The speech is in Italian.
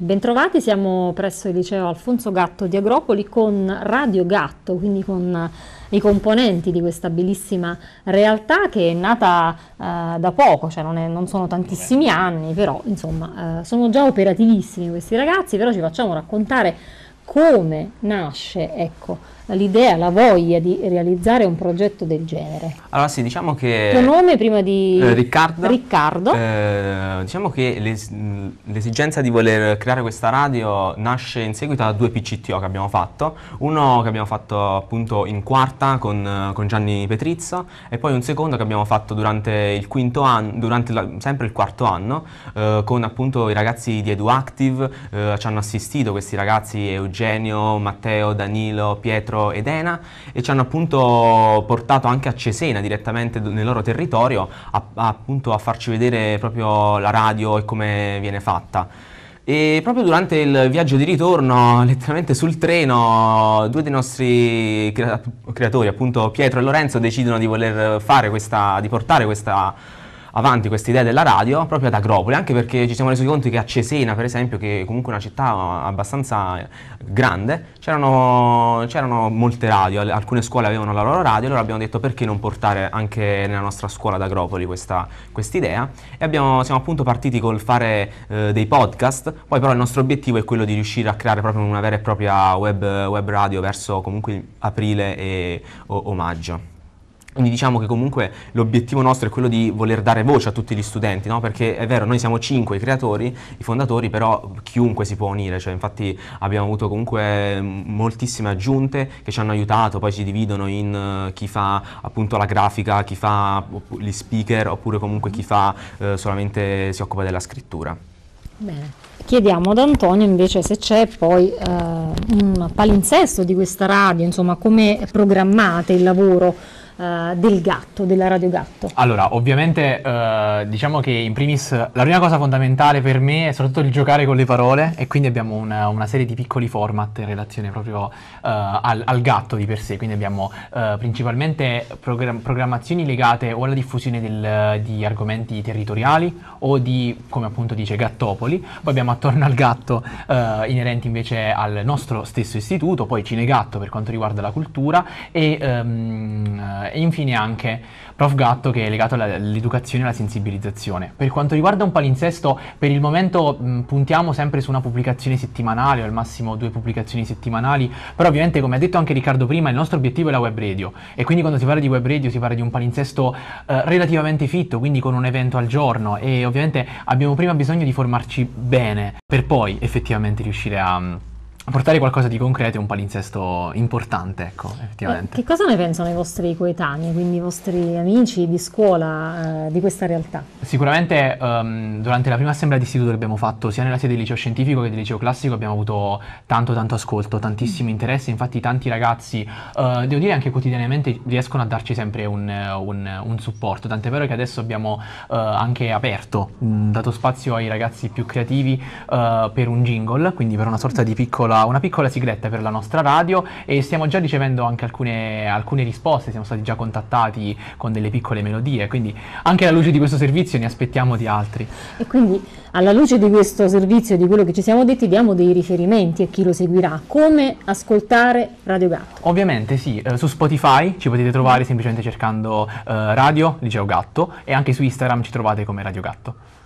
Bentrovati, siamo presso il liceo Alfonso Gatto di Agropoli con Radio Gatto, quindi con eh, i componenti di questa bellissima realtà che è nata eh, da poco, cioè non, è, non, sono tantissimi anni, però insomma eh, sono già operativissimi questi ragazzi, però ci facciamo raccontare come nasce ecco, l'idea, la voglia di realizzare un progetto del genere? Allora sì, diciamo che... Il tuo nome prima di... Eh, Riccardo. Riccardo. Eh, diciamo che l'es- l'esigenza di voler creare questa radio nasce in seguito a due PCTO che abbiamo fatto, uno che abbiamo fatto appunto in quarta con, con Gianni Petrizzo e poi un secondo che abbiamo fatto durante il quinto anno, durante la, sempre il quarto anno, eh, con appunto i ragazzi di EduActive, eh, ci hanno assistito questi ragazzi Eugenio, Matteo, Danilo, Pietro, Castro ed e ci hanno appunto portato anche a Cesena direttamente nel loro territorio a, a, appunto a farci vedere proprio la radio e come viene fatta. E proprio durante il viaggio di ritorno, letteralmente sul treno, due dei nostri creatori, appunto Pietro e Lorenzo, decidono di voler fare questa, di portare questa avanti questa idea della radio proprio ad Agropoli, anche perché ci siamo resi conto che a Cesena, per esempio, che è comunque una città abbastanza grande, c'erano molte radio, alcune scuole avevano la loro radio, allora abbiamo detto perché non portare anche nella nostra scuola ad Agropoli questa quest idea e abbiamo, siamo appunto partiti col fare eh, dei podcast, poi però il nostro obiettivo è quello di riuscire a creare proprio una vera e propria web, web radio verso comunque aprile e, o, o maggio. Quindi diciamo che comunque l'obiettivo nostro è quello di voler dare voce a tutti gli studenti, no? perché è vero, noi siamo cinque i creatori, i fondatori, però chiunque si può unire, cioè, infatti abbiamo avuto comunque moltissime aggiunte che ci hanno aiutato, poi ci dividono in uh, chi fa appunto la grafica, chi fa gli speaker oppure comunque chi fa uh, solamente si occupa della scrittura. Bene. Chiediamo ad Antonio invece se c'è poi uh, un palinsesto di questa radio, insomma come programmate il lavoro eh, del gatto, della Radio Gatto? Allora, ovviamente uh, diciamo che in primis la prima cosa fondamentale per me è soprattutto il giocare con le parole e quindi abbiamo una, una serie di piccoli format in relazione proprio uh, al, al, gatto di per sé, quindi abbiamo principalmente program- programmazioni legate o alla diffusione del, di argomenti territoriali o di, come appunto dice, gattopoli, poi abbiamo attorno al gatto inerenti invece al nostro stesso istituto, poi Cinegatto per quanto riguarda la cultura e um, e infine anche Prof Gatto che è legato all'educazione e alla sensibilizzazione. Per quanto riguarda un palinsesto, per il momento mh, puntiamo sempre su una pubblicazione settimanale o al massimo due pubblicazioni settimanali, però ovviamente come ha detto anche Riccardo prima il nostro obiettivo è la web radio e quindi quando si parla di web radio si parla di un palinsesto eh, relativamente fitto, quindi con un evento al giorno e ovviamente abbiamo prima bisogno di formarci bene per poi effettivamente riuscire a portare qualcosa di concreto è un palinsesto importante, ecco, effettivamente. Eh, che cosa ne pensano i vostri coetanei, quindi i vostri amici di scuola eh, di questa realtà? Sicuramente um, durante la prima assemblea di istituto che abbiamo fatto sia nella sede del liceo scientifico che del liceo classico abbiamo avuto tanto tanto ascolto, tantissimo mm. interesse, infatti tanti ragazzi, uh, devo dire anche quotidianamente, riescono a darci sempre un, un, un supporto, tant'è vero che adesso abbiamo uh, anche aperto, mh, dato spazio ai ragazzi più creativi uh, per un jingle, quindi per una sorta di piccola una piccola sigletta per la nostra radio e stiamo già ricevendo anche alcune, alcune risposte, siamo stati già contattati con delle piccole melodie, quindi anche alla luce di questo servizio ne aspettiamo di altri. E quindi alla luce di questo servizio, di quello che ci siamo detti, diamo dei riferimenti a chi lo seguirà, come ascoltare Radio Gatto. Ovviamente sì, eh, su Spotify ci potete trovare semplicemente cercando eh, Radio Liceo Gatto e anche su Instagram ci trovate come Radio Gatto.